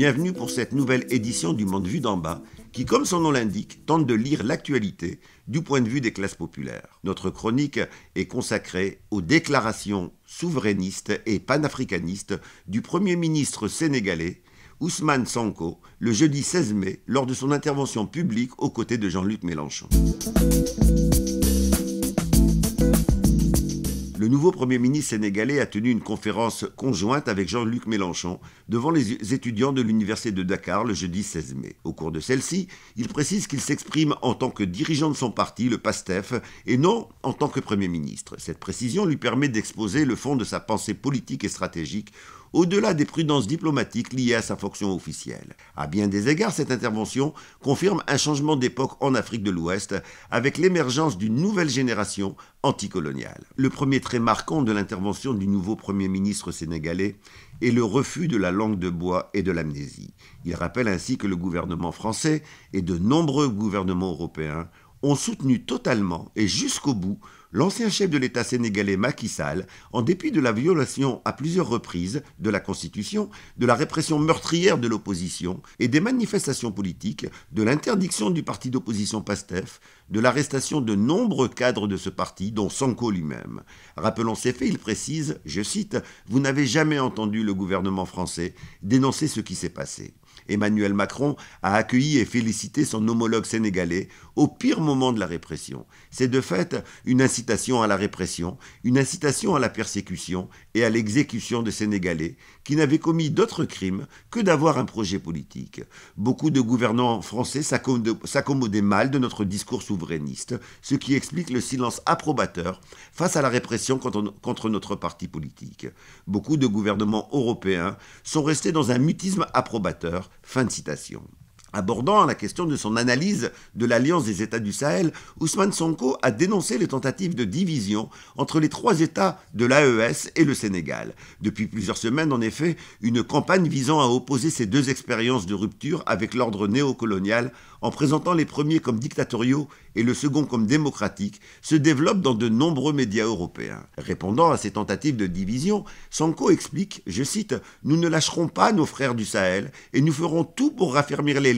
bienvenue pour cette nouvelle édition du Monde Vu d'en bas, qui, comme son nom l'indique, tente de lire l'actualité du point de vue des classes populaires. Notre chronique est consacrée aux déclarations souverainistes et panafricanistes du Premier ministre sénégalais Ousmane Sanko le jeudi 16 mai lors de son intervention publique aux côtés de Jean-Luc Mélenchon le nouveau Premier ministre sénégalais a tenu une conférence conjointe avec Jean-Luc Mélenchon devant les étudiants de l'Université de Dakar le jeudi 16 mai. Au cours de celle-ci, il précise qu'il s'exprime en tant que dirigeant de son parti, le PASTEF, et non en tant que Premier ministre. Cette précision lui permet d'exposer le fond de sa pensée politique et stratégique au-delà des prudences diplomatiques liées à sa fonction officielle. À bien des égards, cette intervention confirme un changement d'époque en Afrique de l'Ouest avec l'émergence d'une nouvelle génération anticoloniale. Le premier trait marquant de l'intervention du nouveau Premier ministre sénégalais est le refus de la langue de bois et de l'amnésie. Il rappelle ainsi que le gouvernement français et de nombreux gouvernements européens ont soutenu totalement et jusqu'au bout l'ancien chef de l'État sénégalais Macky Sall, en dépit de la violation à plusieurs reprises de la Constitution, de la répression meurtrière de l'opposition et des manifestations politiques, de l'interdiction du parti d'opposition PASTEF, de l'arrestation de nombreux cadres de ce parti, dont Sanko lui-même. Rappelons ces faits, il précise, je cite, Vous n'avez jamais entendu le gouvernement français dénoncer ce qui s'est passé. Emmanuel Macron a accueilli et félicité son homologue sénégalais au pire moment de la répression. C'est de fait une incitation à la répression, une incitation à la persécution et à l'exécution de Sénégalais qui n'avaient commis d'autres crimes que d'avoir un projet politique. Beaucoup de gouvernants français s'accommodaient mal de notre discours souverainiste, ce qui explique le silence approbateur face à la répression contre notre parti politique. Beaucoup de gouvernements européens sont restés dans un mutisme approbateur. Fin de citation. Abordant la question de son analyse de l'alliance des États du Sahel, Ousmane Sonko a dénoncé les tentatives de division entre les trois États de l'AES et le Sénégal. Depuis plusieurs semaines, en effet, une campagne visant à opposer ces deux expériences de rupture avec l'ordre néocolonial, en présentant les premiers comme dictatoriaux et le second comme démocratique, se développe dans de nombreux médias européens. Répondant à ces tentatives de division, Sonko explique, je cite, Nous ne lâcherons pas nos frères du Sahel et nous ferons tout pour raffermir les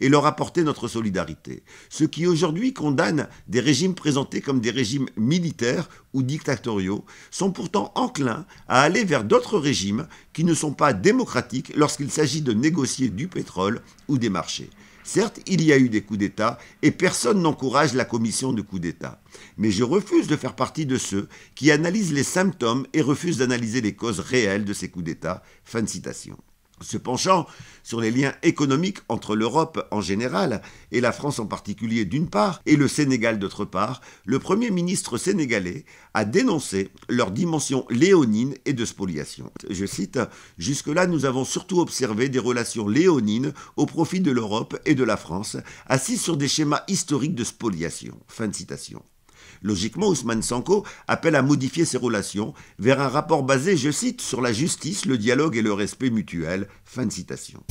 et leur apporter notre solidarité. Ceux qui aujourd'hui condamne des régimes présentés comme des régimes militaires ou dictatoriaux sont pourtant enclins à aller vers d'autres régimes qui ne sont pas démocratiques lorsqu'il s'agit de négocier du pétrole ou des marchés. Certes, il y a eu des coups d'État et personne n'encourage la commission de coups d'État. Mais je refuse de faire partie de ceux qui analysent les symptômes et refusent d'analyser les causes réelles de ces coups d'État. Fin de citation se penchant sur les liens économiques entre l'Europe en général et la France en particulier d'une part et le Sénégal d'autre part, le Premier ministre sénégalais a dénoncé leur dimension léonine et de spoliation. Je cite, Jusque-là, nous avons surtout observé des relations léonines au profit de l'Europe et de la France, assises sur des schémas historiques de spoliation. Fin de citation. Logiquement, Ousmane Sanko appelle à modifier ses relations vers un rapport basé, je cite, sur la justice, le dialogue et le respect mutuel. Fin de citation.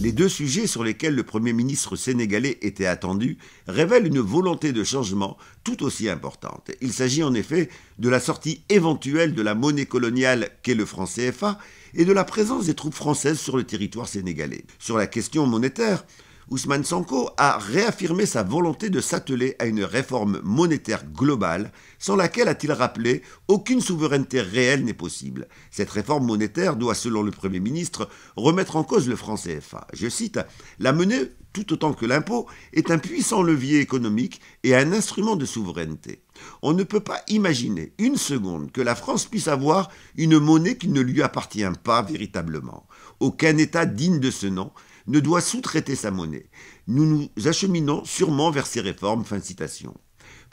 Les deux sujets sur lesquels le Premier ministre sénégalais était attendu révèlent une volonté de changement tout aussi importante. Il s'agit en effet de la sortie éventuelle de la monnaie coloniale qu'est le franc CFA et de la présence des troupes françaises sur le territoire sénégalais. Sur la question monétaire, Ousmane Sanko a réaffirmé sa volonté de s'atteler à une réforme monétaire globale, sans laquelle, a-t-il rappelé, aucune souveraineté réelle n'est possible. Cette réforme monétaire doit, selon le Premier ministre, remettre en cause le franc CFA. Je cite, La monnaie, tout autant que l'impôt, est un puissant levier économique et un instrument de souveraineté. On ne peut pas imaginer une seconde que la France puisse avoir une monnaie qui ne lui appartient pas véritablement. Aucun État digne de ce nom ne doit sous-traiter sa monnaie. Nous nous acheminons sûrement vers ces réformes. Fin citation.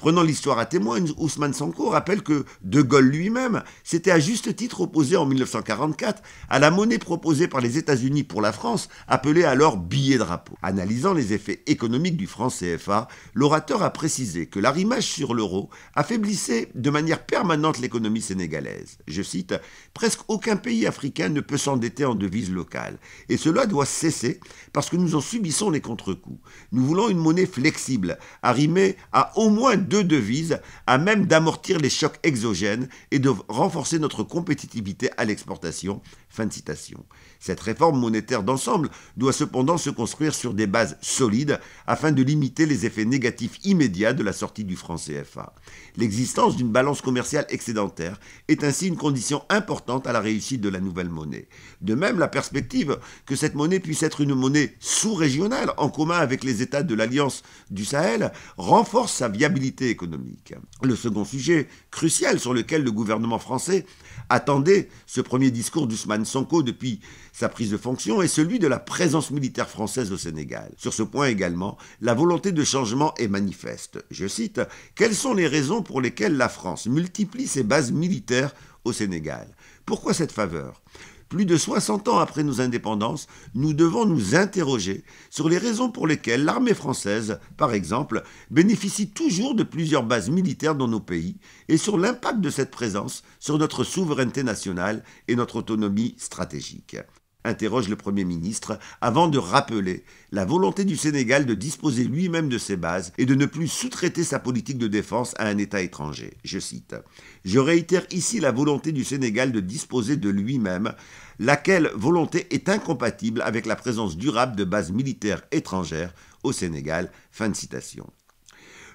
Prenant l'histoire à témoin, Ousmane Sanko rappelle que De Gaulle lui-même s'était à juste titre opposé en 1944 à la monnaie proposée par les États-Unis pour la France, appelée alors billet-drapeau. Analysant les effets économiques du franc CFA, l'orateur a précisé que l'arrimage sur l'euro affaiblissait de manière permanente l'économie sénégalaise. Je cite Presque aucun pays africain ne peut s'endetter en devise locale, et cela doit cesser parce que nous en subissons les contre-coups. Nous voulons une monnaie flexible, arrimée à au moins deux devises à même d'amortir les chocs exogènes et de renforcer notre compétitivité à l'exportation. Fin de citation. Cette réforme monétaire d'ensemble doit cependant se construire sur des bases solides afin de limiter les effets négatifs immédiats de la sortie du franc CFA. L'existence d'une balance commerciale excédentaire est ainsi une condition importante à la réussite de la nouvelle monnaie. De même, la perspective que cette monnaie puisse être une monnaie sous-régionale en commun avec les États de l'Alliance du Sahel renforce sa viabilité économique. Le second sujet, crucial sur lequel le gouvernement français attendait ce premier discours d'Ousmane Sonko depuis sa prise de fonction, est celui de la présence militaire française au Sénégal. Sur ce point également, la volonté de changement est manifeste. Je cite, Quelles sont les raisons pour lesquelles la France multiplie ses bases militaires au Sénégal Pourquoi cette faveur plus de 60 ans après nos indépendances, nous devons nous interroger sur les raisons pour lesquelles l'armée française, par exemple, bénéficie toujours de plusieurs bases militaires dans nos pays et sur l'impact de cette présence sur notre souveraineté nationale et notre autonomie stratégique interroge le Premier ministre, avant de rappeler la volonté du Sénégal de disposer lui-même de ses bases et de ne plus sous-traiter sa politique de défense à un État étranger. Je cite Je réitère ici la volonté du Sénégal de disposer de lui-même, laquelle volonté est incompatible avec la présence durable de bases militaires étrangères au Sénégal. Fin de citation.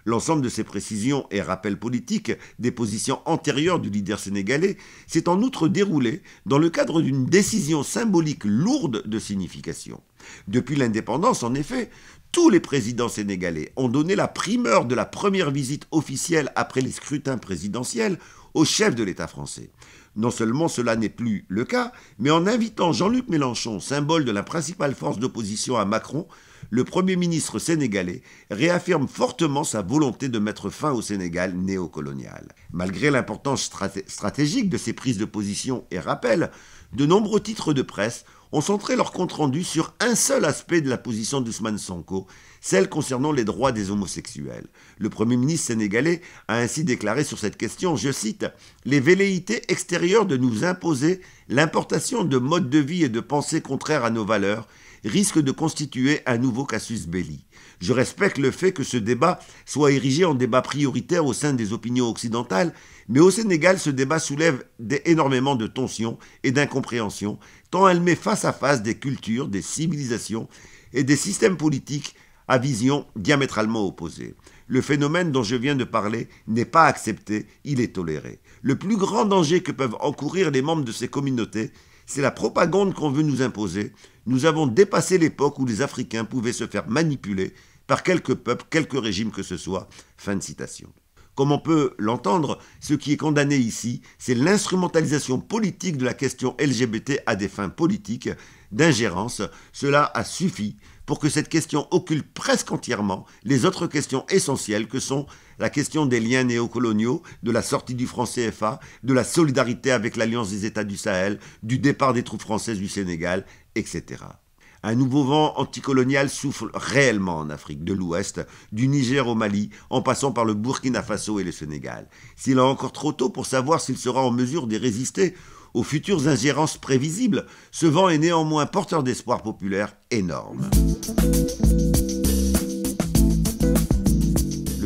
L'ensemble de ces précisions et rappels politiques des positions antérieures du leader sénégalais s'est en outre déroulé dans le cadre d'une décision symbolique lourde de signification. Depuis l'indépendance, en effet, tous les présidents sénégalais ont donné la primeur de la première visite officielle après les scrutins présidentiels au chef de l'État français. Non seulement cela n'est plus le cas, mais en invitant Jean-Luc Mélenchon, symbole de la principale force d'opposition à Macron, le Premier ministre sénégalais réaffirme fortement sa volonté de mettre fin au Sénégal néocolonial. Malgré l'importance stratégique de ces prises de position et rappels, de nombreux titres de presse ont centré leur compte-rendu sur un seul aspect de la position d'Ousmane Sonko, celle concernant les droits des homosexuels. Le Premier ministre sénégalais a ainsi déclaré sur cette question, je cite, Les velléités extérieures de nous imposer l'importation de modes de vie et de pensées contraires à nos valeurs risque de constituer un nouveau casus belli. Je respecte le fait que ce débat soit érigé en débat prioritaire au sein des opinions occidentales, mais au Sénégal, ce débat soulève énormément de tensions et d'incompréhensions, tant elle met face à face des cultures, des civilisations et des systèmes politiques à vision diamétralement opposée. Le phénomène dont je viens de parler n'est pas accepté, il est toléré. Le plus grand danger que peuvent encourir les membres de ces communautés, c'est la propagande qu'on veut nous imposer. Nous avons dépassé l'époque où les Africains pouvaient se faire manipuler par quelque peuple, quelque régime que ce soit. Fin de citation. Comme on peut l'entendre, ce qui est condamné ici, c'est l'instrumentalisation politique de la question LGBT à des fins politiques, d'ingérence. Cela a suffi pour que cette question occulte presque entièrement les autres questions essentielles que sont la question des liens néocoloniaux, de la sortie du franc CFA, de la solidarité avec l'Alliance des États du Sahel, du départ des troupes françaises du Sénégal, etc. Un nouveau vent anticolonial souffle réellement en Afrique de l'Ouest, du Niger au Mali, en passant par le Burkina Faso et le Sénégal. S'il est encore trop tôt pour savoir s'il sera en mesure d'y résister aux futures ingérences prévisibles, ce vent est néanmoins porteur d'espoir populaire énorme.